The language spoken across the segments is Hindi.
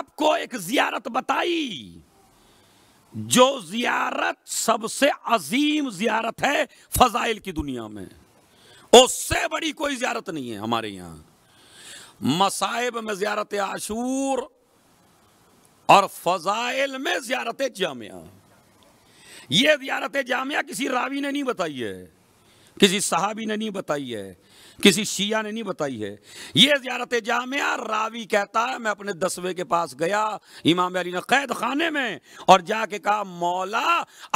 आपको एक जियारत बताई जो जियारत सबसे अजीम जियारत है फजाइल की दुनिया में उससे बड़ी कोई जियारत नहीं है हमारे यहां मसाइब में जियारत आशूर और फजाइल में जियारत जामिया ये जियारत जामिया किसी रावी ने नहीं बताई है किसी सहाबी ने नहीं बताई है किसी शिया ने नहीं बताई है ये ज्यारत जामिया रावी कहता है मैं अपने दसवें के पास गया इमाम अली ने कैद खाने में और जाके कहा मौला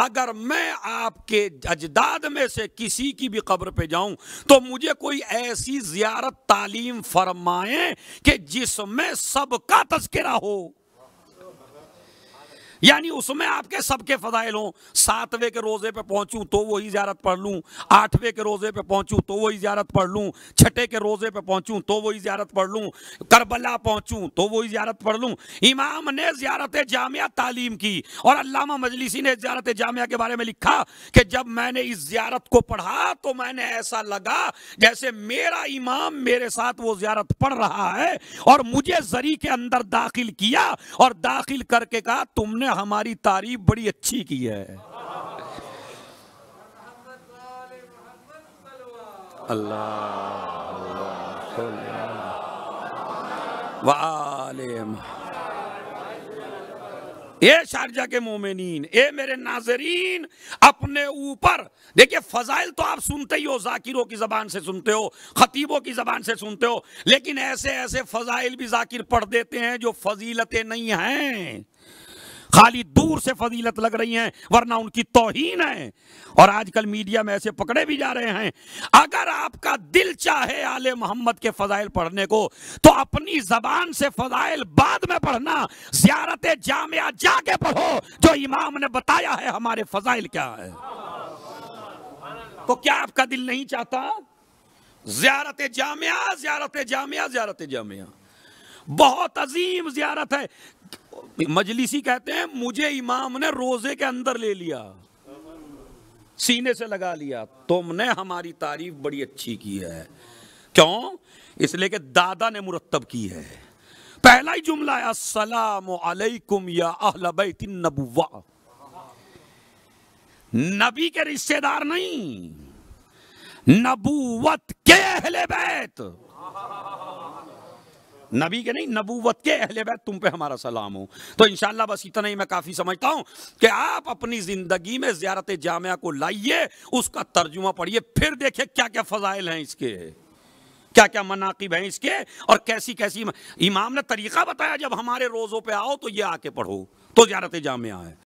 अगर मैं आपके अजदाद में से किसी की भी कब्र पे जाऊं तो मुझे कोई ऐसी जियारत तालीम फरमाए कि जिसमें सबका तस्करा हो यानी उसमें आपके सबके फजाइल हों सातवें के रोज़े पे पहुंचूं तो वही ज्यारत पढ़ लूं आठवें के रोज़े पे पहुंचूं तो वही ज्यारत पढ़ लूं छठे के रोज़े पे पहुंचूं तो वही ज्यारत पढ़ लूं करबला पहुंचूं तो वही ज्यारत पढ़ लूं इमाम ने ज्यारत जामिया तालीम की और अलामा मजलिसी ने ज्यारत जामिया के बारे में लिखा कि जब मैंने इस ज्यारत को पढ़ा तो मैंने ऐसा लगा जैसे मेरा इमाम मेरे साथ वो ज्यारत पढ़ रहा है और मुझे जरी के अंदर दाखिल किया और दाखिल करके कहा तुमने तुमने हमारी तारीफ बड़ी अच्छी की है अल्लाह वालेम ये शारजा के मोमिन ए मेरे नाजरीन अपने ऊपर देखिए फजाइल तो आप सुनते ही हो जाकिरों की जबान से सुनते हो खतीबों की जबान से सुनते हो लेकिन ऐसे ऐसे फजाइल भी जाकिर पढ़ देते हैं जो फजीलतें नहीं हैं खाली दूर से फजीलत लग रही हैं वरना उनकी तोहीन है और आजकल मीडिया में ऐसे पकड़े भी जा रहे हैं अगर आपका दिल चाहे आले मोहम्मद के फजाइल पढ़ने को तो अपनी जबान से फजाइल बाद में पढ़ना ज्यारत जामिया जाके पढ़ो जो इमाम ने बताया है हमारे फजाइल क्या है तो क्या आपका दिल नहीं चाहता ज्यारत जामिया ज्यारत जामिया ज्यारत जामिया बहुत अजीम जियारत है मजलिसी कहते हैं मुझे इमाम ने रोजे के अंदर ले लिया सीने से लगा लिया तुमने हमारी तारीफ बड़ी अच्छी की है क्यों इसलिए कि दादा ने मुरतब की है पहला ही जुमला है अलैकुम या अहल नबुवा नबी के रिश्तेदार नहीं नबुवत के अहले बैत नबी के नहीं नबूवत के अहले बैत तुम पे हमारा सलाम हो तो इनशाला बस इतना ही मैं काफ़ी समझता हूँ कि आप अपनी ज़िंदगी में ज़्यारत जामिया को लाइए उसका तर्जुमा पढ़िए फिर देखिए क्या क्या फ़जाइल हैं इसके क्या क्या मनाकिब हैं इसके और कैसी कैसी इमाम ने तरीका बताया जब हमारे रोज़ों पर आओ तो ये आके पढ़ो तो ज़्यारत जामिया है